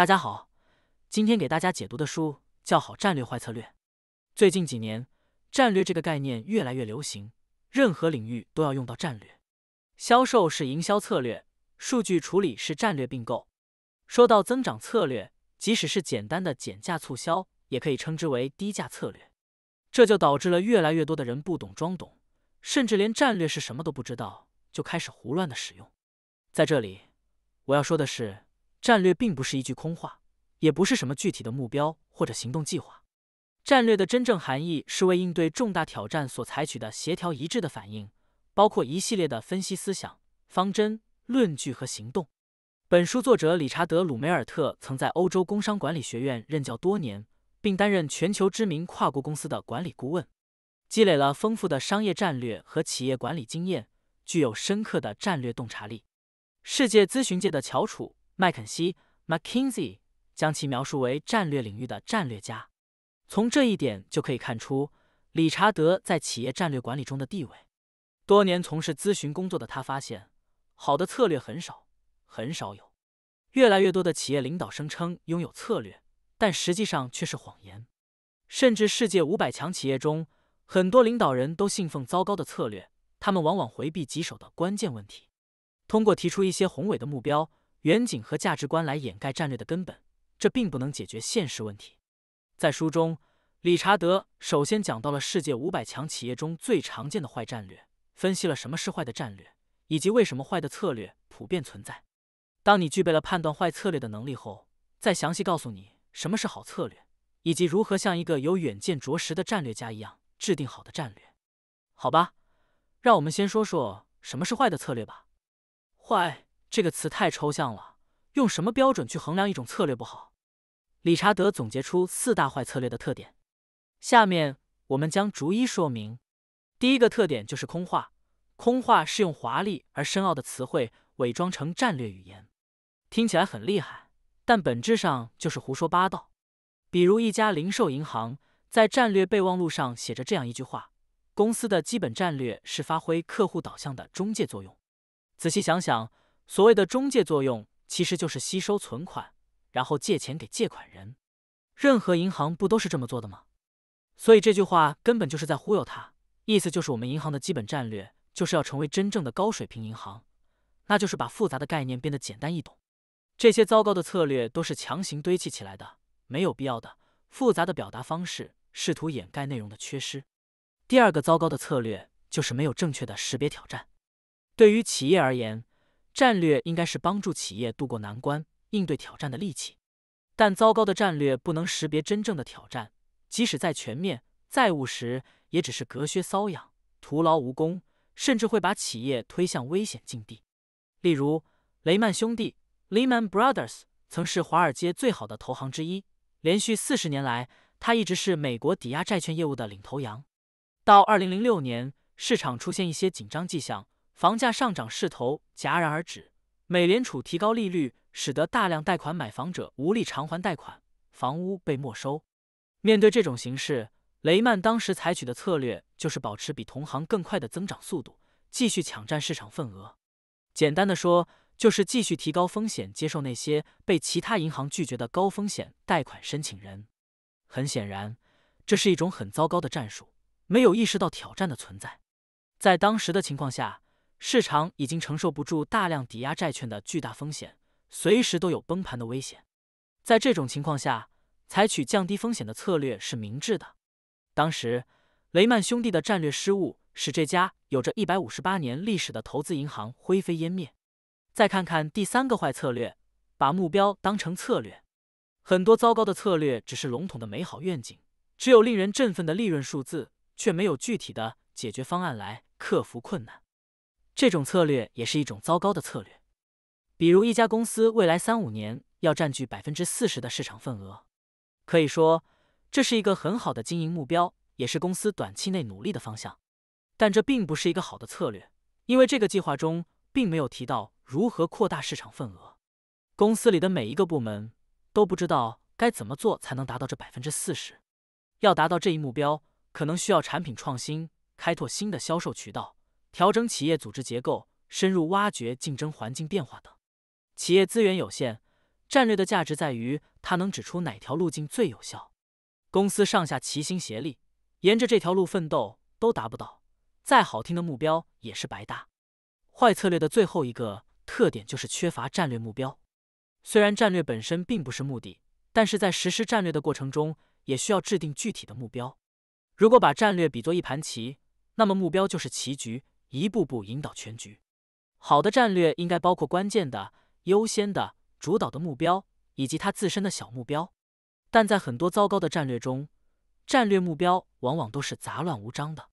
大家好，今天给大家解读的书叫《好战略坏策略》。最近几年，战略这个概念越来越流行，任何领域都要用到战略。销售是营销策略，数据处理是战略并购。说到增长策略，即使是简单的减价促销，也可以称之为低价策略。这就导致了越来越多的人不懂装懂，甚至连战略是什么都不知道，就开始胡乱的使用。在这里，我要说的是。战略并不是一句空话，也不是什么具体的目标或者行动计划。战略的真正含义是为应对重大挑战所采取的协调一致的反应，包括一系列的分析、思想、方针、论据和行动。本书作者理查德·鲁梅尔特曾在欧洲工商管理学院任教多年，并担任全球知名跨国公司的管理顾问，积累了丰富的商业战略和企业管理经验，具有深刻的战略洞察力，世界咨询界的翘楚。麦肯锡 （McKinsey） 将其描述为战略领域的战略家。从这一点就可以看出理查德在企业战略管理中的地位。多年从事咨询工作的他发现，好的策略很少，很少有。越来越多的企业领导声称拥有策略，但实际上却是谎言。甚至世界五百强企业中，很多领导人都信奉糟糕的策略，他们往往回避棘手的关键问题，通过提出一些宏伟的目标。远景和价值观来掩盖战略的根本，这并不能解决现实问题。在书中，理查德首先讲到了世界五百强企业中最常见的坏战略，分析了什么是坏的战略，以及为什么坏的策略普遍存在。当你具备了判断坏策略的能力后，再详细告诉你什么是好策略，以及如何像一个有远见卓识的战略家一样制定好的战略。好吧，让我们先说说什么是坏的策略吧。坏。这个词太抽象了，用什么标准去衡量一种策略不好？理查德总结出四大坏策略的特点，下面我们将逐一说明。第一个特点就是空话，空话是用华丽而深奥的词汇伪装成战略语言，听起来很厉害，但本质上就是胡说八道。比如一家零售银行在战略备忘录上写着这样一句话：“公司的基本战略是发挥客户导向的中介作用。”仔细想想。所谓的中介作用，其实就是吸收存款，然后借钱给借款人。任何银行不都是这么做的吗？所以这句话根本就是在忽悠他。意思就是，我们银行的基本战略就是要成为真正的高水平银行，那就是把复杂的概念变得简单易懂。这些糟糕的策略都是强行堆砌起来的，没有必要的复杂的表达方式，试图掩盖内容的缺失。第二个糟糕的策略就是没有正确的识别挑战。对于企业而言，战略应该是帮助企业渡过难关、应对挑战的利器，但糟糕的战略不能识别真正的挑战，即使再全面、再务实，也只是隔靴搔痒，徒劳无功，甚至会把企业推向危险境地。例如，雷曼兄弟 （Lehman Brothers） 曾是华尔街最好的投行之一，连续四十年来，它一直是美国抵押债券业务的领头羊。到2006年，市场出现一些紧张迹象。房价上涨势头戛然而止，美联储提高利率，使得大量贷款买房者无力偿还贷款，房屋被没收。面对这种形势，雷曼当时采取的策略就是保持比同行更快的增长速度，继续抢占市场份额。简单的说，就是继续提高风险，接受那些被其他银行拒绝的高风险贷款申请人。很显然，这是一种很糟糕的战术，没有意识到挑战的存在。在当时的情况下。市场已经承受不住大量抵押债券的巨大风险，随时都有崩盘的危险。在这种情况下，采取降低风险的策略是明智的。当时，雷曼兄弟的战略失误使这家有着一百五十八年历史的投资银行灰飞烟灭。再看看第三个坏策略，把目标当成策略。很多糟糕的策略只是笼统的美好愿景，只有令人振奋的利润数字，却没有具体的解决方案来克服困难。这种策略也是一种糟糕的策略。比如，一家公司未来三五年要占据百分之四十的市场份额，可以说这是一个很好的经营目标，也是公司短期内努力的方向。但这并不是一个好的策略，因为这个计划中并没有提到如何扩大市场份额。公司里的每一个部门都不知道该怎么做才能达到这百分之四十。要达到这一目标，可能需要产品创新、开拓新的销售渠道。调整企业组织结构，深入挖掘竞争环境变化等。企业资源有限，战略的价值在于它能指出哪条路径最有效。公司上下齐心协力，沿着这条路奋斗都达不到，再好听的目标也是白搭。坏策略的最后一个特点就是缺乏战略目标。虽然战略本身并不是目的，但是在实施战略的过程中，也需要制定具体的目标。如果把战略比作一盘棋，那么目标就是棋局。一步步引导全局，好的战略应该包括关键的、优先的、主导的目标，以及它自身的小目标。但在很多糟糕的战略中，战略目标往往都是杂乱无章的。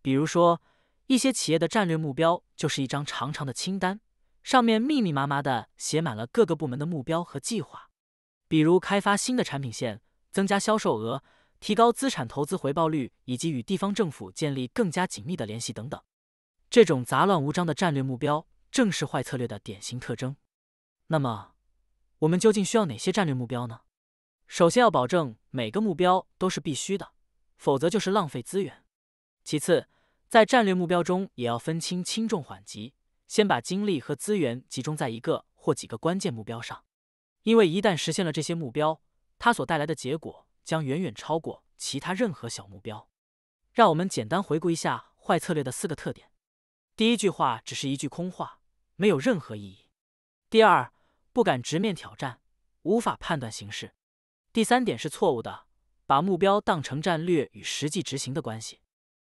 比如说，一些企业的战略目标就是一张长长的清单，上面密密麻麻地写满了各个部门的目标和计划，比如开发新的产品线、增加销售额、提高资产投资回报率，以及与地方政府建立更加紧密的联系等等。这种杂乱无章的战略目标，正是坏策略的典型特征。那么，我们究竟需要哪些战略目标呢？首先要保证每个目标都是必须的，否则就是浪费资源。其次，在战略目标中也要分清轻重缓急，先把精力和资源集中在一个或几个关键目标上，因为一旦实现了这些目标，它所带来的结果将远远超过其他任何小目标。让我们简单回顾一下坏策略的四个特点。第一句话只是一句空话，没有任何意义。第二，不敢直面挑战，无法判断形势。第三点是错误的，把目标当成战略与实际执行的关系。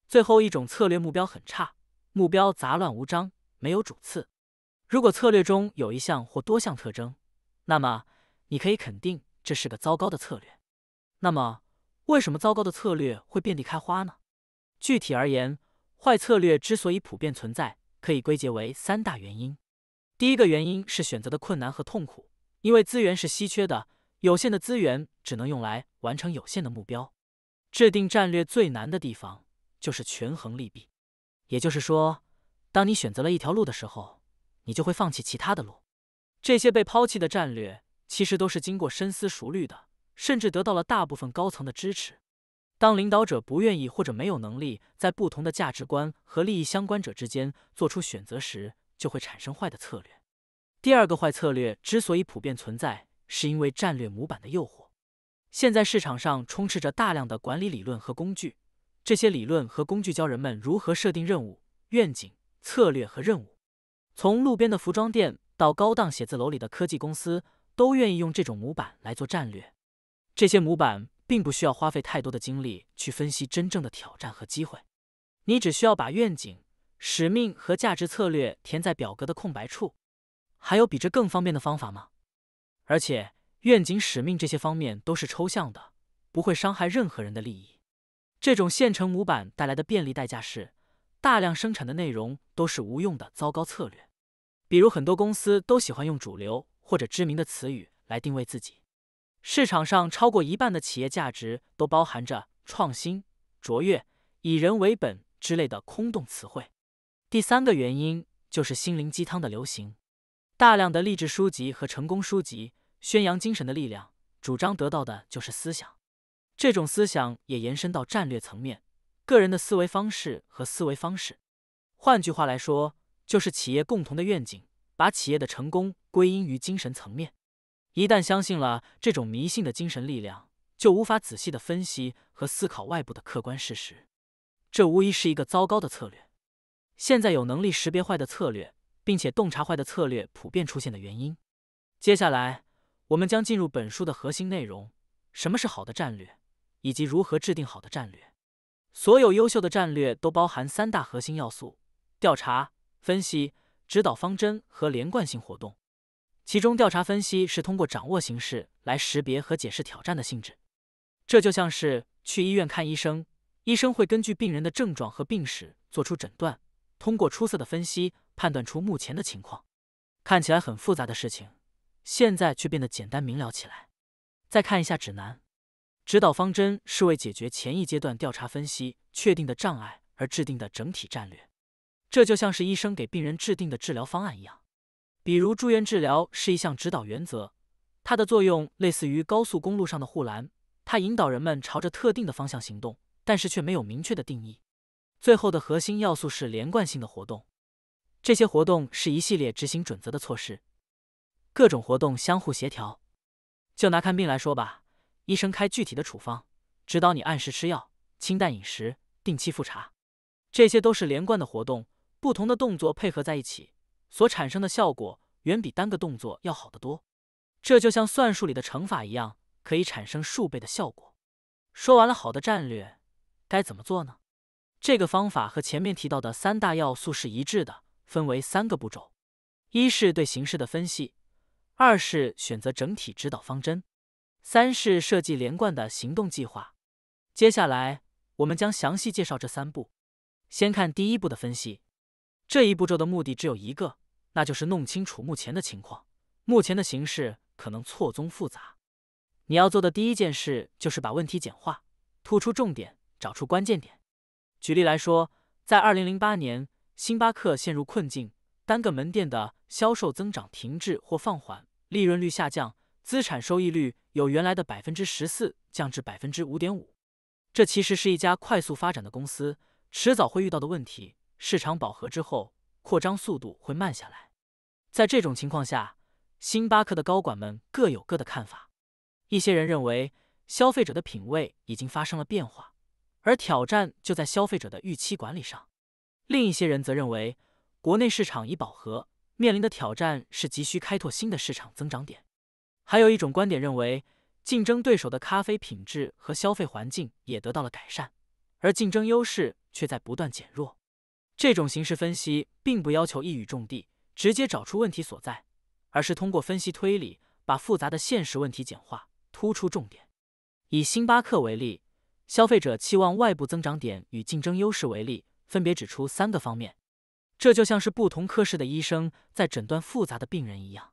最后一种策略目标很差，目标杂乱无章，没有主次。如果策略中有一项或多项特征，那么你可以肯定这是个糟糕的策略。那么，为什么糟糕的策略会遍地开花呢？具体而言。坏策略之所以普遍存在，可以归结为三大原因。第一个原因是选择的困难和痛苦，因为资源是稀缺的，有限的资源只能用来完成有限的目标。制定战略最难的地方就是权衡利弊，也就是说，当你选择了一条路的时候，你就会放弃其他的路。这些被抛弃的战略其实都是经过深思熟虑的，甚至得到了大部分高层的支持。当领导者不愿意或者没有能力在不同的价值观和利益相关者之间做出选择时，就会产生坏的策略。第二个坏策略之所以普遍存在，是因为战略模板的诱惑。现在市场上充斥着大量的管理理论和工具，这些理论和工具教人们如何设定任务、愿景、策略和任务。从路边的服装店到高档写字楼里的科技公司，都愿意用这种模板来做战略。这些模板。并不需要花费太多的精力去分析真正的挑战和机会，你只需要把愿景、使命和价值策略填在表格的空白处。还有比这更方便的方法吗？而且愿景、使命这些方面都是抽象的，不会伤害任何人的利益。这种现成模板带来的便利代价是，大量生产的内容都是无用的糟糕策略。比如很多公司都喜欢用主流或者知名的词语来定位自己。市场上超过一半的企业价值都包含着创新、卓越、以人为本之类的空洞词汇。第三个原因就是心灵鸡汤的流行，大量的励志书籍和成功书籍宣扬精神的力量，主张得到的就是思想。这种思想也延伸到战略层面，个人的思维方式和思维方式，换句话来说，就是企业共同的愿景，把企业的成功归因于精神层面。一旦相信了这种迷信的精神力量，就无法仔细的分析和思考外部的客观事实，这无疑是一个糟糕的策略。现在有能力识别坏的策略，并且洞察坏的策略普遍出现的原因。接下来，我们将进入本书的核心内容：什么是好的战略，以及如何制定好的战略。所有优秀的战略都包含三大核心要素：调查、分析、指导方针和连贯性活动。其中，调查分析是通过掌握形势来识别和解释挑战的性质，这就像是去医院看医生，医生会根据病人的症状和病史做出诊断，通过出色的分析判断出目前的情况。看起来很复杂的事情，现在却变得简单明了起来。再看一下指南，指导方针是为解决前一阶段调查分析确定的障碍而制定的整体战略，这就像是医生给病人制定的治疗方案一样。比如住院治疗是一项指导原则，它的作用类似于高速公路上的护栏，它引导人们朝着特定的方向行动，但是却没有明确的定义。最后的核心要素是连贯性的活动，这些活动是一系列执行准则的措施，各种活动相互协调。就拿看病来说吧，医生开具体的处方，指导你按时吃药、清淡饮食、定期复查，这些都是连贯的活动，不同的动作配合在一起。所产生的效果远比单个动作要好得多，这就像算术里的乘法一样，可以产生数倍的效果。说完了好的战略，该怎么做呢？这个方法和前面提到的三大要素是一致的，分为三个步骤：一是对形势的分析，二是选择整体指导方针，三是设计连贯的行动计划。接下来，我们将详细介绍这三步。先看第一步的分析。这一步骤的目的只有一个，那就是弄清楚目前的情况。目前的形势可能错综复杂，你要做的第一件事就是把问题简化，突出重点，找出关键点。举例来说，在二零零八年，星巴克陷入困境，单个门店的销售增长停滞或放缓，利润率下降，资产收益率由原来的百分之十四降至百分之五点五。这其实是一家快速发展的公司迟早会遇到的问题。市场饱和之后，扩张速度会慢下来。在这种情况下，星巴克的高管们各有各的看法。一些人认为消费者的品味已经发生了变化，而挑战就在消费者的预期管理上；另一些人则认为国内市场已饱和，面临的挑战是急需开拓新的市场增长点。还有一种观点认为，竞争对手的咖啡品质和消费环境也得到了改善，而竞争优势却在不断减弱。这种形式分析并不要求一语中的，直接找出问题所在，而是通过分析推理，把复杂的现实问题简化，突出重点。以星巴克为例，消费者期望、外部增长点与竞争优势为例，分别指出三个方面。这就像是不同科室的医生在诊断复杂的病人一样。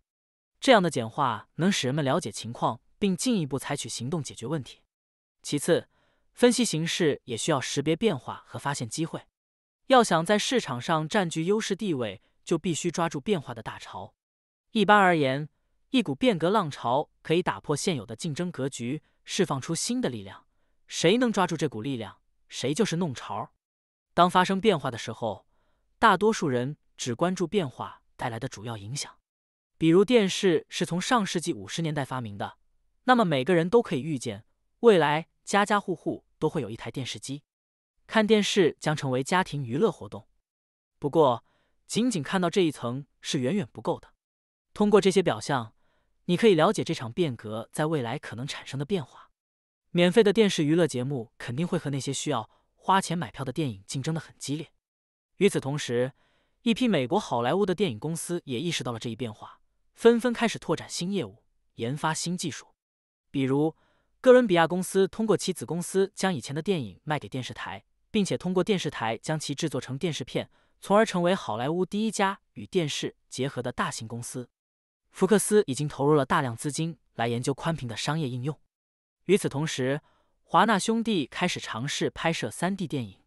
这样的简化能使人们了解情况，并进一步采取行动解决问题。其次，分析形式也需要识别变化和发现机会。要想在市场上占据优势地位，就必须抓住变化的大潮。一般而言，一股变革浪潮可以打破现有的竞争格局，释放出新的力量。谁能抓住这股力量，谁就是弄潮。当发生变化的时候，大多数人只关注变化带来的主要影响。比如电视是从上世纪五十年代发明的，那么每个人都可以预见，未来家家户户都会有一台电视机。看电视将成为家庭娱乐活动，不过仅仅看到这一层是远远不够的。通过这些表象，你可以了解这场变革在未来可能产生的变化。免费的电视娱乐节目肯定会和那些需要花钱买票的电影竞争的很激烈。与此同时，一批美国好莱坞的电影公司也意识到了这一变化，纷纷开始拓展新业务，研发新技术。比如，哥伦比亚公司通过其子公司将以前的电影卖给电视台。并且通过电视台将其制作成电视片，从而成为好莱坞第一家与电视结合的大型公司。福克斯已经投入了大量资金来研究宽屏的商业应用。与此同时，华纳兄弟开始尝试拍摄 3D 电影。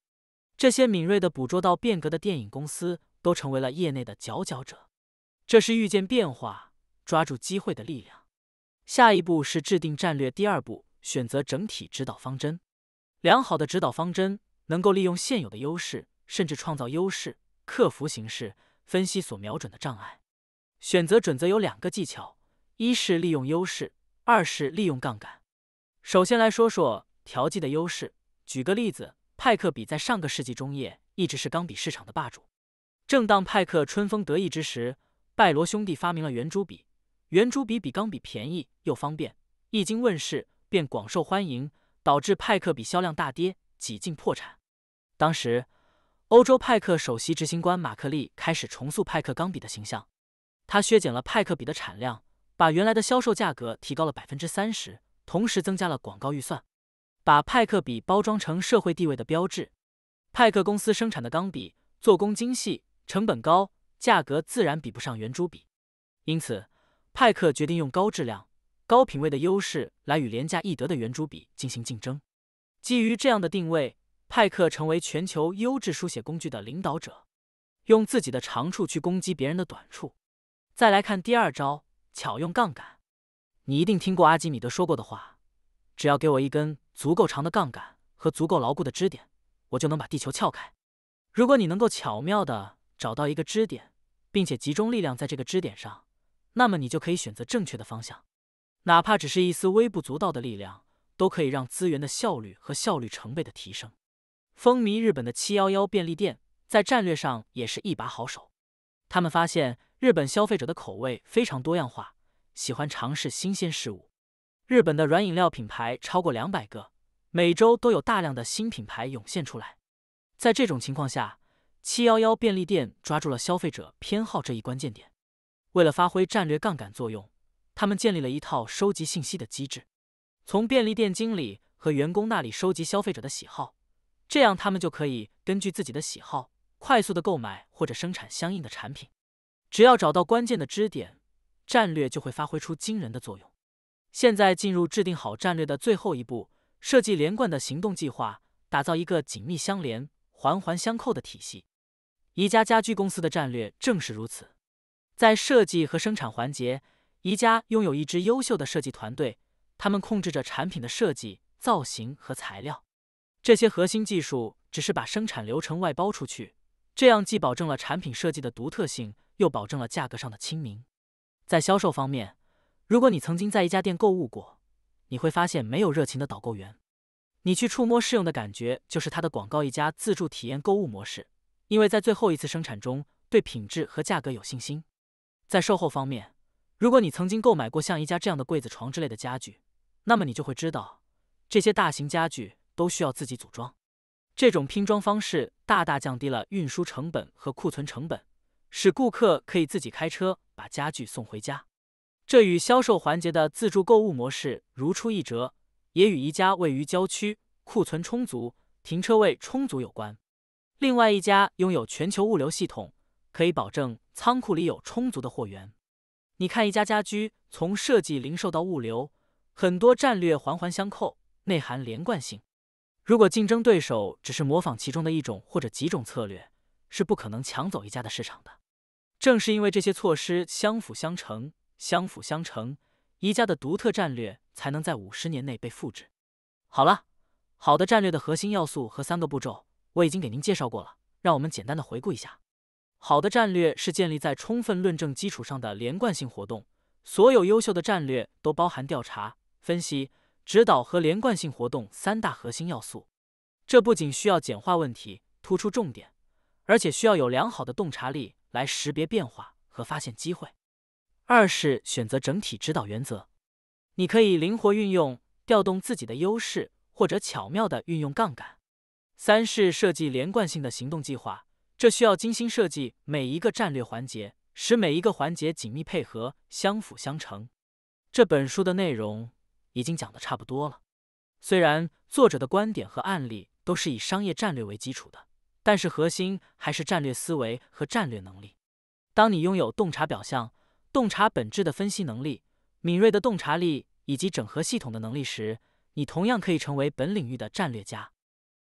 这些敏锐地捕捉到变革的电影公司都成为了业内的佼佼者。这是预见变化、抓住机会的力量。下一步是制定战略。第二步，选择整体指导方针。良好的指导方针。能够利用现有的优势，甚至创造优势，克服形势分析所瞄准的障碍。选择准则有两个技巧：一是利用优势，二是利用杠杆。首先来说说调剂的优势。举个例子，派克笔在上个世纪中叶一直是钢笔市场的霸主。正当派克春风得意之时，拜罗兄弟发明了圆珠笔。圆珠笔比钢笔便宜又方便，一经问世便广受欢迎，导致派克笔销量大跌，几近破产。当时，欧洲派克首席执行官马克利开始重塑派克钢笔的形象。他削减了派克笔的产量，把原来的销售价格提高了百分之三十，同时增加了广告预算，把派克笔包装成社会地位的标志。派克公司生产的钢笔做工精细，成本高，价格自然比不上圆珠笔。因此，派克决定用高质量、高品位的优势来与廉价易得的圆珠笔进行竞争。基于这样的定位。派克成为全球优质书写工具的领导者，用自己的长处去攻击别人的短处。再来看第二招，巧用杠杆。你一定听过阿基米德说过的话：“只要给我一根足够长的杠杆和足够牢固的支点，我就能把地球撬开。”如果你能够巧妙地找到一个支点，并且集中力量在这个支点上，那么你就可以选择正确的方向。哪怕只是一丝微不足道的力量，都可以让资源的效率和效率成倍的提升。风靡日本的711便利店在战略上也是一把好手。他们发现日本消费者的口味非常多样化，喜欢尝试新鲜事物。日本的软饮料品牌超过两百个，每周都有大量的新品牌涌现出来。在这种情况下，711便利店抓住了消费者偏好这一关键点。为了发挥战略杠杆作用，他们建立了一套收集信息的机制，从便利店经理和员工那里收集消费者的喜好。这样，他们就可以根据自己的喜好，快速的购买或者生产相应的产品。只要找到关键的支点，战略就会发挥出惊人的作用。现在，进入制定好战略的最后一步，设计连贯的行动计划，打造一个紧密相连、环环相扣的体系。宜家家居公司的战略正是如此。在设计和生产环节，宜家拥有一支优秀的设计团队，他们控制着产品的设计、造型和材料。这些核心技术只是把生产流程外包出去，这样既保证了产品设计的独特性，又保证了价格上的亲民。在销售方面，如果你曾经在一家店购物过，你会发现没有热情的导购员，你去触摸试用的感觉就是它的广告一家自助体验购物模式，因为在最后一次生产中对品质和价格有信心。在售后方面，如果你曾经购买过像一家这样的柜子、床之类的家具，那么你就会知道这些大型家具。都需要自己组装，这种拼装方式大大降低了运输成本和库存成本，使顾客可以自己开车把家具送回家。这与销售环节的自助购物模式如出一辙，也与一家位于郊区、库存充足、停车位充足有关。另外一家拥有全球物流系统，可以保证仓库里有充足的货源。你看，一家家居从设计、零售到物流，很多战略环环相扣，内涵连贯性。如果竞争对手只是模仿其中的一种或者几种策略，是不可能抢走一家的市场的。正是因为这些措施相辅相成，相辅相成，宜家的独特战略才能在五十年内被复制。好了，好的战略的核心要素和三个步骤我已经给您介绍过了，让我们简单的回顾一下。好的战略是建立在充分论证基础上的连贯性活动，所有优秀的战略都包含调查、分析。指导和连贯性活动三大核心要素，这不仅需要简化问题、突出重点，而且需要有良好的洞察力来识别变化和发现机会。二是选择整体指导原则，你可以灵活运用，调动自己的优势，或者巧妙地运用杠杆。三是设计连贯性的行动计划，这需要精心设计每一个战略环节，使每一个环节紧密配合、相辅相成。这本书的内容。已经讲的差不多了，虽然作者的观点和案例都是以商业战略为基础的，但是核心还是战略思维和战略能力。当你拥有洞察表象、洞察本质的分析能力、敏锐的洞察力以及整合系统的能力时，你同样可以成为本领域的战略家。